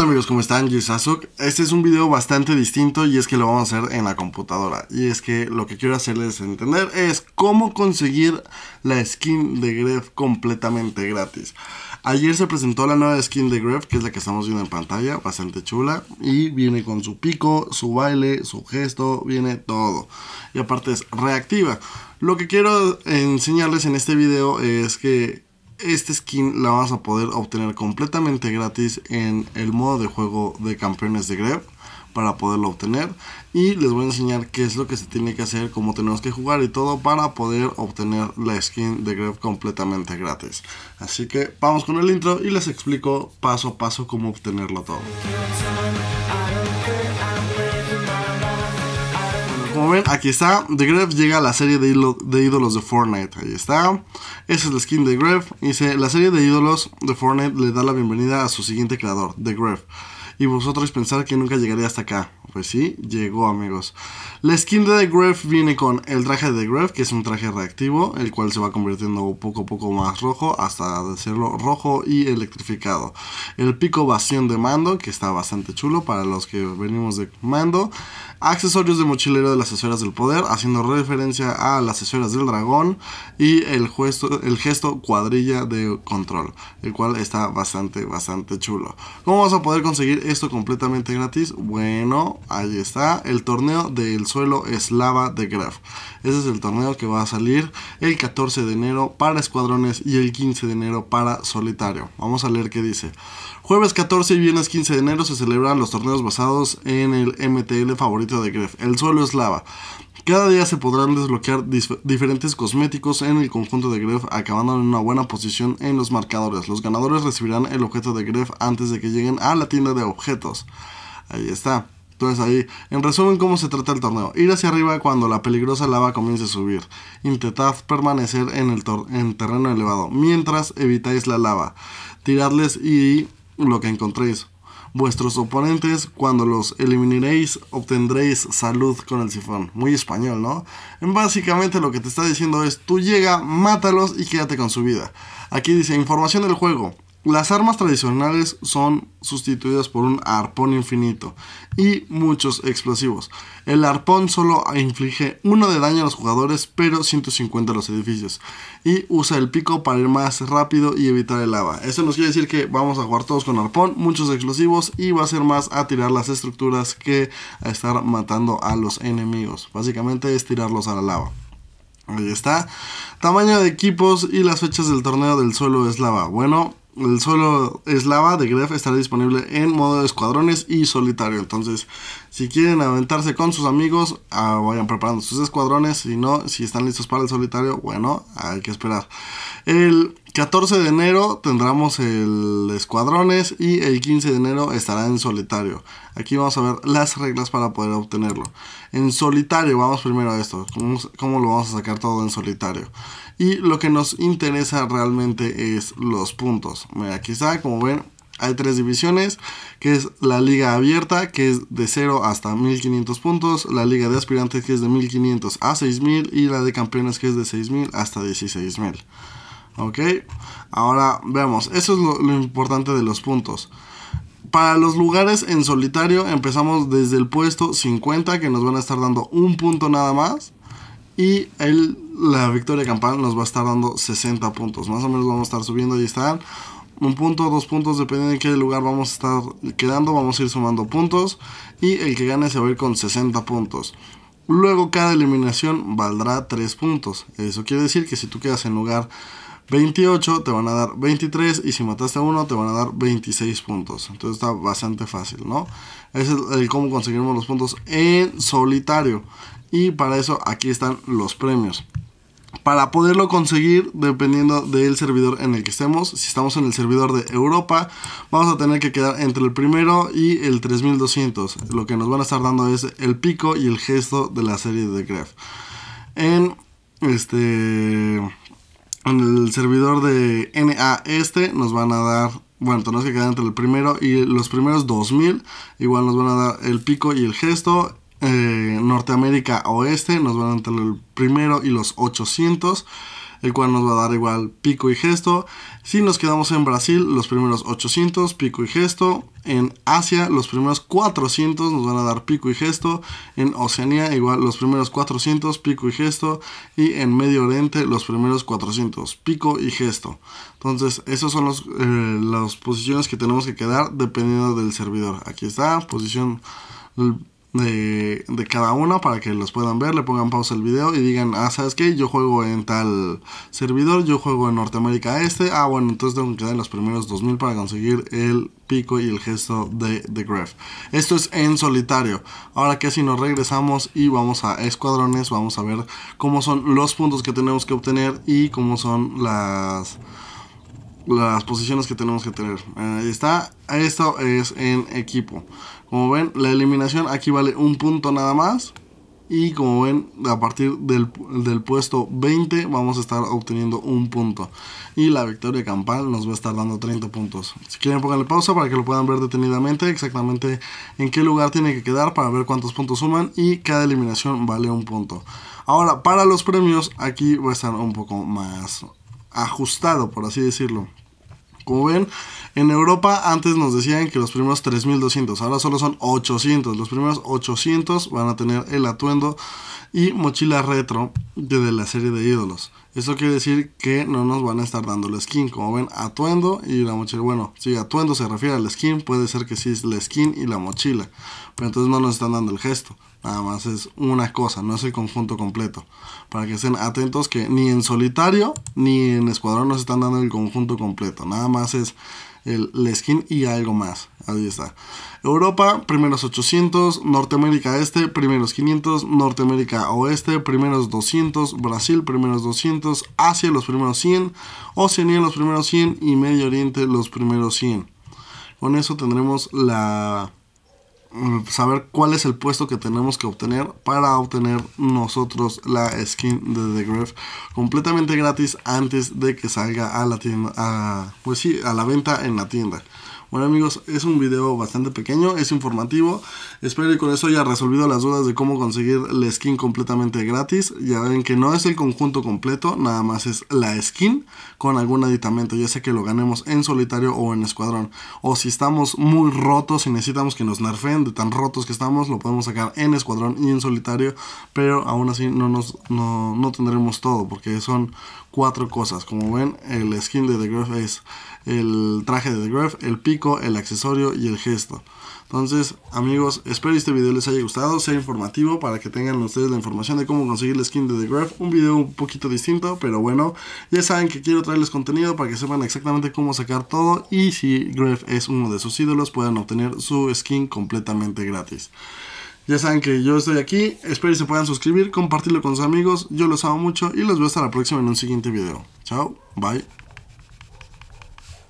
Hola amigos, ¿cómo están? Yo soy Este es un video bastante distinto y es que lo vamos a hacer en la computadora. Y es que lo que quiero hacerles entender es cómo conseguir la skin de Gref completamente gratis. Ayer se presentó la nueva skin de Gref, que es la que estamos viendo en pantalla, bastante chula. Y viene con su pico, su baile, su gesto, viene todo. Y aparte es reactiva. Lo que quiero enseñarles en este video es que esta skin la vas a poder obtener completamente gratis en el modo de juego de campeones de Greb para poderlo obtener y les voy a enseñar qué es lo que se tiene que hacer, cómo tenemos que jugar y todo para poder obtener la skin de Greb completamente gratis. Así que vamos con el intro y les explico paso a paso cómo obtenerlo todo. Como ven, aquí está. The Gref llega a la serie de, ídolos de Fortnite. Ahí está. Esa es la skin de Gref. Dice, la serie de ídolos de Fortnite le da la bienvenida a su siguiente creador, The Gref. Y vosotros pensar que nunca llegaría hasta acá. Pues sí, llegó amigos. La skin de The viene con el traje de The que es un traje reactivo, el cual se va convirtiendo poco a poco más rojo hasta hacerlo rojo y electrificado. El pico vacío de mando, que está bastante chulo para los que venimos de mando accesorios de mochilero de las esferas del poder, haciendo referencia a las esferas del dragón y el, gesto, cuadrilla de control, el cual está bastante, bastante chulo. ¿Cómo vamos a poder conseguir esto completamente gratis? Bueno, ahí está, el torneo del suelo eslava de Graf. Ese es el torneo que va a salir el 14 de enero para escuadrones y el 15 de enero para solitario. Vamos a leer qué dice. Jueves 14 y viernes 15 de enero se celebran los torneos basados en el MTL favorito de Gref, el suelo es lava. Cada día se podrán desbloquear diferentes cosméticos en el conjunto de Gref, acabando en una buena posición en los marcadores. Los ganadores recibirán el objeto de Gref antes de que lleguen a la tienda de objetos. Ahí está. Entonces ahí, en resumen, cómo se trata el torneo. Ir hacia arriba cuando la peligrosa lava comience a subir. Intentad permanecer en el en terreno elevado mientras evitáis la lava. Tiradles y lo que encontréis. Vuestros oponentes, cuando los eliminéis, obtendréis salud con el sifón. Muy español, ¿no? Básicamente lo que te está diciendo es, tú llega, mátalos y quédate con su vida. Aquí dice, información del juego. Las armas tradicionales son sustituidas por un arpón infinito y muchos explosivos. El arpón solo inflige uno de daño a los jugadores, pero 150 a los edificios. Y usa el pico para ir más rápido y evitar el lava. Eso nos quiere decir que vamos a jugar todos con arpón, muchos explosivos y va a ser más a tirar las estructuras que a estar matando a los enemigos. Básicamente es tirarlos a la lava. Ahí está. Tamaño de equipos y las fechas del torneo del suelo es lava. Bueno, el solo eslava de Gref estará disponible en modo de escuadrones y solitario. Entonces, si quieren aventarse con sus amigos, ah, vayan preparando sus escuadrones. Si no, si están listos para el solitario, bueno, hay que esperar. El 14 de enero tendremos el Escuadrones y el 15 de enero estará en solitario. Aquí vamos a ver las reglas para poder obtenerlo. En solitario, vamos primero a esto, cómo, lo vamos a sacar todo en solitario. Y lo que nos interesa realmente es los puntos. Mira, aquí está, como ven, hay tres divisiones, que es la liga abierta, que es de 0 hasta 1500 puntos, la liga de aspirantes, que es de 1500 a 6000, y la de campeones, que es de 6000 hasta 16000. ¿Ok? Ahora veamos, eso es lo, importante de los puntos. Para los lugares en solitario empezamos desde el puesto 50 que nos van a estar dando un punto nada más. Y el, la victoria campana nos va a estar dando 60 puntos. Más o menos vamos a estar subiendo y están un punto, dos puntos, dependiendo de qué lugar vamos a estar quedando, vamos a ir sumando puntos y el que gane se va a ir con 60 puntos. Luego cada eliminación valdrá 3 puntos. Eso quiere decir que si tú quedas en lugar 28, te van a dar 23 y si mataste a uno te van a dar 26 puntos. Entonces está bastante fácil, ¿no? Ese es el, cómo conseguimos los puntos en solitario. Y para eso aquí están los premios. Para poderlo conseguir, dependiendo del servidor en el que estemos, si estamos en el servidor de Europa, vamos a tener que quedar entre el primero y el 3200. Lo que nos van a estar dando es el pico y el gesto de la serie de craft En este en el servidor de NA este nos van a dar, bueno, tenemos que quedar entre el primero y los primeros 2000, igual nos van a dar el pico y el gesto. Eh, Norteamérica Oeste nos van a dar entre el primero y los 800 el cual nos va a dar igual pico y gesto. Si nos quedamos en Brasil, los primeros 800, pico y gesto. En Asia, los primeros 400 nos van a dar pico y gesto. En Oceanía, igual los primeros 400, pico y gesto. Y en Medio Oriente, los primeros 400, pico y gesto. Entonces, esas son eh, las posiciones que tenemos que quedar dependiendo del servidor. Aquí está, posición de, cada una para que los puedan ver, le pongan pausa el video y digan, ah, ¿sabes qué? Yo juego en tal servidor, yo juego en Norteamérica Este, ah, bueno, entonces tengo que dar los primeros 2000 para conseguir el pico y el gesto de The Graph. Esto es en solitario. Ahora que si nos regresamos y vamos a escuadrones, vamos a ver cómo son los puntos que tenemos que obtener y cómo son las las posiciones que tenemos que tener. Ahí eh, está, esto es en equipo. Como ven, la eliminación aquí vale un punto nada más. Y como ven, a partir del, puesto 20 vamos a estar obteniendo un punto. Y la victoria campal nos va a estar dando 30 puntos. Si quieren pónganle pausa para que lo puedan ver detenidamente exactamente en qué lugar tiene que quedar para ver cuántos puntos suman y cada eliminación vale un punto. Ahora, para los premios, aquí va a estar un poco más ajustado, por así decirlo. Como ven, en Europa antes nos decían que los primeros 3200, ahora solo son 800. Los primeros 800 van a tener el atuendo y mochila retro de la serie de ídolos. Eso quiere decir que no nos van a estar dando la skin. Como ven, atuendo y la mochila. Bueno, si atuendo se refiere al skin, puede ser que sí es la skin y la mochila. Pero entonces no nos están dando el gesto. Nada más es una cosa, no es el conjunto completo. Para que estén atentos que ni en solitario ni en escuadrón nos están dando el conjunto completo. Nada más es el, skin y algo más. Ahí está. Europa, primeros 800. Norteamérica Este, primeros 500. Norteamérica Oeste, primeros 200. Brasil, primeros 200. Asia, los primeros 100. Oceanía, los primeros 100. Y Medio Oriente, los primeros 100. Con eso tendremos la... Mm, saber cuál es el puesto que tenemos que obtener para obtener nosotros la skin de The Gref completamente gratis antes de que salga a la tienda, pues sí, a la venta en la tienda. Bueno amigos, es un video bastante pequeño, es informativo. Espero que con eso haya resolvido las dudas de cómo conseguir la skin completamente gratis. Ya ven que no es el conjunto completo, nada más es la skin con algún aditamento. Ya sé que lo ganemos en solitario o en escuadrón. O si estamos muy rotos y necesitamos que nos nerfen de tan rotos que estamos, lo podemos sacar en escuadrón y en solitario. Pero aún así no, nos, no, no tendremos todo porque son cuatro cosas. Como ven, el skin de The grave es el traje de The grave el pico el accesorio y el gesto. Entonces, amigos, espero este video les haya gustado, sea informativo para que tengan ustedes la información de cómo conseguir la skin de The Un video un poquito distinto, pero bueno, ya saben que quiero traerles contenido para que sepan exactamente cómo sacar todo y si Graph es uno de sus ídolos, puedan obtener su skin completamente gratis. Ya saben que yo estoy aquí, espero que se puedan suscribir, compartirlo con sus amigos, yo los amo mucho y los veo hasta la próxima en un siguiente video. Chao, bye.